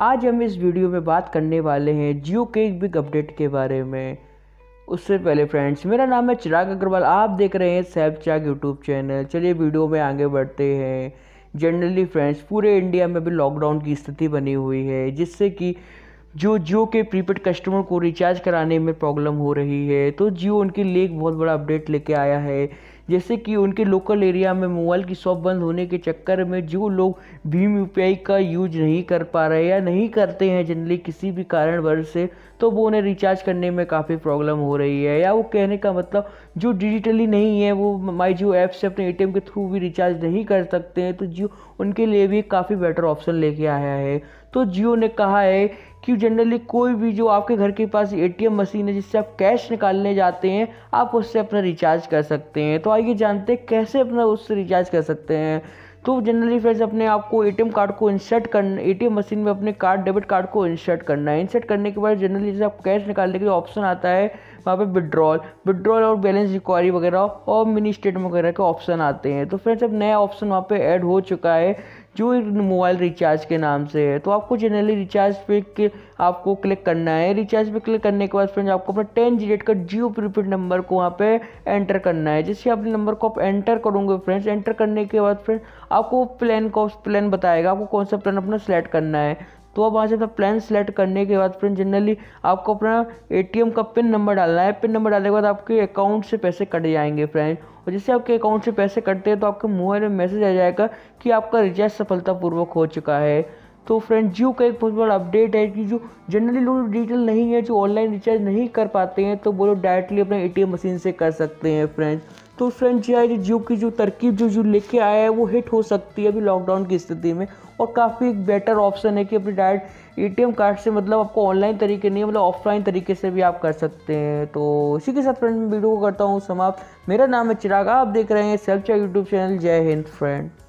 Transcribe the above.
आज हम इस वीडियो में बात करने वाले हैं जियो के एक बिग अपडेट के बारे में उससे पहले फ्रेंड्स मेरा नाम है चिराग अग्रवाल आप देख रहे हैं सैब चाग यूट्यूब चैनल चलिए वीडियो में आगे बढ़ते हैं जनरली फ्रेंड्स पूरे इंडिया में भी लॉकडाउन की स्थिति बनी हुई है जिससे कि जो जियो के प्रीपेड कस्टमर को रिचार्ज कराने में प्रॉब्लम हो रही है तो जियो उनके लिए एक बहुत बड़ा अपडेट लेके आया है जैसे कि उनके लोकल एरिया में मोबाइल की शॉप बंद होने के चक्कर में जो लोग भीम यू का यूज नहीं कर पा रहे या नहीं करते हैं जनरली किसी भी कारणवश से तो वो उन्हें रिचार्ज करने में काफ़ी प्रॉब्लम हो रही है या वो कहने का मतलब जो डिजिटली नहीं है वो माई जियो ऐप से अपने ए के थ्रू भी रिचार्ज नहीं कर सकते हैं तो जियो उनके लिए भी काफ़ी बेटर ऑप्शन लेके आया है तो जियो ने कहा है कि जनरली कोई भी जो आपके घर के पास ए मशीन है जिससे आप कैश निकालने जाते हैं आप उससे अपना रिचार्ज कर सकते हैं तो आइए जानते हैं कैसे अपना उससे रिचार्ज कर सकते हैं तो जनरली फ्रेंड्स अपने आपको ए कार्ड को इंसर्ट करना ए मशीन में अपने कार्ड डेबिट कार्ड को इंसर्ट करना है इंसर्ट करने के बाद जनरली जैसे आप कैश निकालने के लिए ऑप्शन आता है वहाँ पे विड्रॉल विड्रॉल और बैलेंस रिक्वायरी वगैरह और मिनी स्टेटमेंट वगैरह के ऑप्शन आते हैं तो फ्रेंड्स अब नया ऑप्शन वहाँ पे ऐड हो चुका है जो मोबाइल रिचार्ज के नाम से है तो आपको जनरली रिचार्ज पे आपको क्लिक करना है रिचार्ज पे क्लिक करने के बाद फिर आपको अपना टेन डिजिट का जियो प्रीपेड नंबर को वहाँ पे एंटर करना है जैसे आप नंबर को आप एंटर करोगे फ्रेंड्स एंटर करने के बाद फ्रेंड आपको प्लान का प्लान बताएगा आपको कौन सा प्लान अपना सेलेक्ट करना है तो अब वहाँ से अपना प्लान सेलेक्ट करने के बाद फ्रेंड जनरली आपको अपना ए का पिन नंबर डालना है पिन नंबर डालने के बाद आपके अकाउंट से पैसे कट जाएंगे फ्रेंड और जैसे आपके अकाउंट से पैसे कटते हैं तो आपके मोबाइल में मैसेज आ जाएगा कि आपका रिचार्ज सफलतापूर्वक हो चुका है तो फ्रेंड जियो का एक बहुत बड़ा अपडेट है कि जो जनरली लोग डिजिटल नहीं है जो ऑनलाइन रिचार्ज नहीं कर पाते हैं तो वो लोग डायरेक्टली अपने एटीएम मशीन से कर सकते हैं फ्रेंड्स तो फ्रेंड जी आई जियो की जो तरकीब जो जो लेके आया है वो हिट हो सकती है अभी लॉकडाउन की स्थिति में और काफ़ी एक बेटर ऑप्शन है कि अपनी डायरेक्ट एटीएम कार्ड से मतलब आपको ऑनलाइन तरीके नहीं मतलब ऑफलाइन तरीके से भी आप कर सकते हैं तो इसी के साथ फ्रेंड मैं वीडियो को करता हूँ समाप्त मेरा नाम है चिराग आप देख रहे हैं सेल्फ यूट्यूब चैनल जय हिंद फ्रेंड